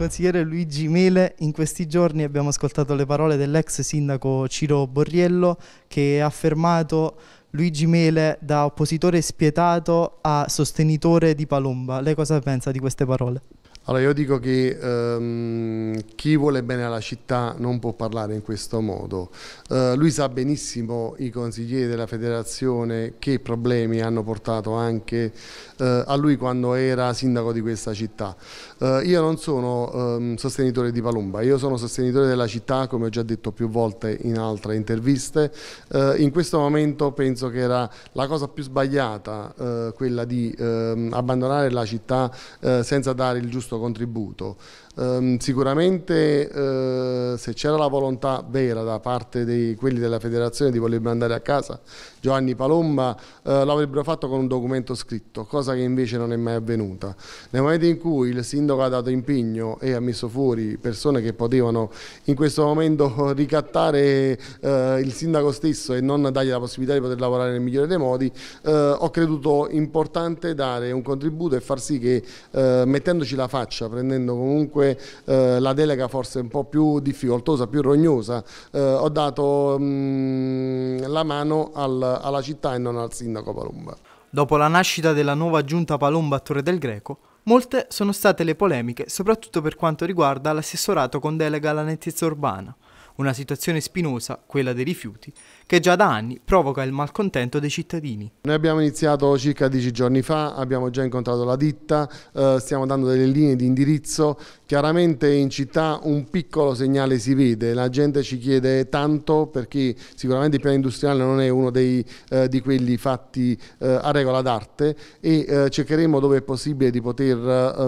consigliere Luigi Mele, in questi giorni abbiamo ascoltato le parole dell'ex sindaco Ciro Borriello che ha affermato Luigi Mele da oppositore spietato a sostenitore di Palomba. Lei cosa pensa di queste parole? Allora io dico che ehm, chi vuole bene alla città non può parlare in questo modo. Eh, lui sa benissimo i consiglieri della federazione che problemi hanno portato anche eh, a lui quando era sindaco di questa città. Eh, io non sono ehm, sostenitore di Palumba, io sono sostenitore della città come ho già detto più volte in altre interviste. Eh, in questo momento penso che era la cosa più sbagliata eh, quella di ehm, abbandonare la città eh, senza dare il giusto contributo. Um, sicuramente uh, se c'era la volontà vera da parte di quelli della federazione di voler mandare a casa Giovanni Palomba, uh, eh, l'avrebbero fatto con un documento scritto, cosa che invece non è mai avvenuta. Nel momento in cui il sindaco ha dato impegno e ha messo fuori persone che potevano in questo momento ricattare uh, il sindaco stesso e non dargli la possibilità di poter lavorare nel migliore dei modi, ho creduto importante dare un contributo e far sì che mettendoci la faccia faccia, prendendo comunque eh, la delega forse un po' più difficoltosa, più rognosa, eh, ho dato mh, mm, la mano al, alla città e non al sindaco Palomba. Dopo la nascita della nuova giunta Palomba a Torre del Greco, molte sono state le polemiche, soprattutto per quanto riguarda l'assessorato con delega alla nettezza urbana, una situazione spinosa, quella dei rifiuti, che già da anni provoca il malcontento dei cittadini. Noi abbiamo iniziato circa dieci giorni fa, abbiamo già incontrato la ditta, eh, stiamo dando delle linee di indirizzo, chiaramente in città un piccolo segnale si vede, la gente ci chiede tanto perché sicuramente il piano industriale non è uno dei, eh, di quelli fatti eh, a regola d'arte e eh, cercheremo dove è possibile di poter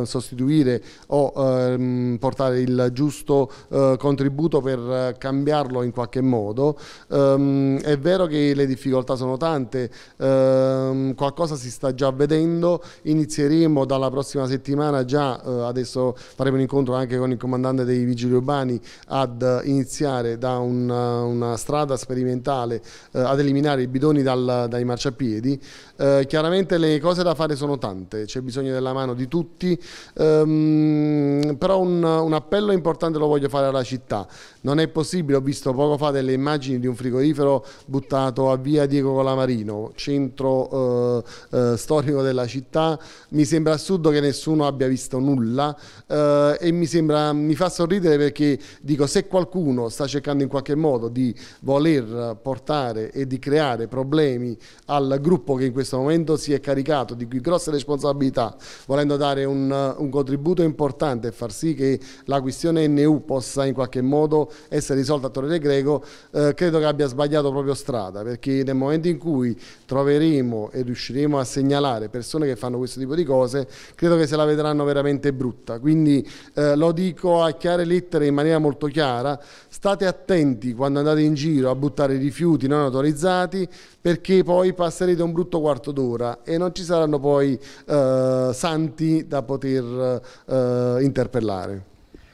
eh, sostituire o ehm, portare il giusto eh, contributo per cambiarlo in qualche modo. Um, è vero che le difficoltà sono tante, um, qualcosa si sta già vedendo, inizieremo dalla prossima settimana già, uh, adesso faremo un incontro anche con il comandante dei vigili urbani ad iniziare da una, una strada sperimentale uh, ad eliminare i bidoni dal, dai marciapiedi. Eh, chiaramente le cose da fare sono tante, c'è bisogno della mano di tutti, um, però un, un appello importante lo voglio fare alla città, non è possibile possibile, ho visto poco fa delle immagini di un frigorifero buttato a via Diego Colamarino, centro eh, eh, storico della città, mi sembra assurdo che nessuno abbia visto nulla eh, e mi, sembra, mi fa sorridere perché dico se qualcuno sta cercando in qualche modo di voler portare e di creare problemi al gruppo che in questo momento si è caricato di grosse responsabilità, volendo dare un, un contributo importante e far sì che la questione NU possa in qualche modo essere essere risolta a Torre del Greco, eh, credo che abbia sbagliato proprio strada, perché nel momento in cui troveremo e riusciremo a segnalare persone che fanno questo tipo di cose, credo che se la vedranno veramente brutta. Quindi eh, lo dico a chiare lettere in maniera molto chiara, state attenti quando andate in giro a buttare rifiuti non autorizzati, perché poi passerete un brutto quarto d'ora e non ci saranno poi eh, santi da poter eh, interpellare.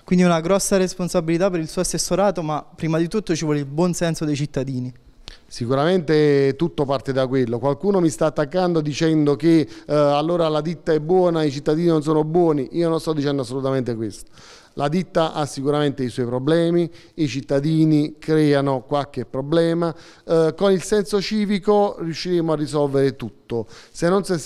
Quindi una grossa responsabilità per il suo assessorato, ma prima di tutto ci vuole il buon senso dei cittadini. Sicuramente tutto parte da quello. Qualcuno mi sta attaccando dicendo che eh, allora la ditta è buona, i cittadini non sono buoni. Io non sto dicendo assolutamente questo. La ditta ha sicuramente i suoi problemi, i cittadini creano qualche problema, eh, con il senso civico riusciremo a risolvere tutto. Se non, c'è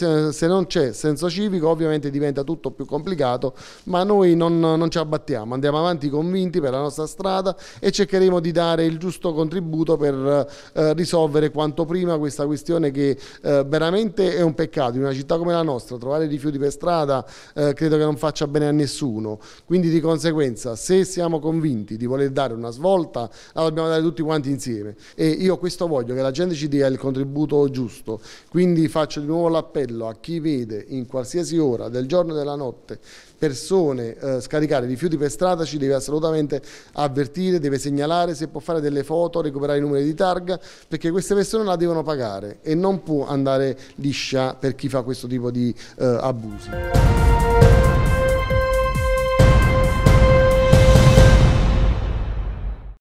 senso civico ovviamente diventa tutto più complicato, ma noi non, non ci abbattiamo, andiamo avanti convinti per la nostra strada e cercheremo di dare il giusto contributo per eh, risolvere quanto prima questa questione che eh, veramente è un peccato. In una città come la nostra trovare rifiuti per strada eh, credo che non faccia bene a nessuno. Quindi di conseguenza conseguenza se siamo convinti di voler dare una svolta la dobbiamo dare tutti quanti insieme e io questo voglio che la gente ci dia il contributo giusto, quindi faccio di nuovo l'appello a chi vede in qualsiasi ora del giorno e della notte persone eh, scaricare rifiuti per strada ci deve assolutamente avvertire, deve segnalare, se può fare delle foto, recuperare i numeri di targa, perché queste persone la devono pagare e non può andare liscia per chi fa questo tipo di eh, abusi.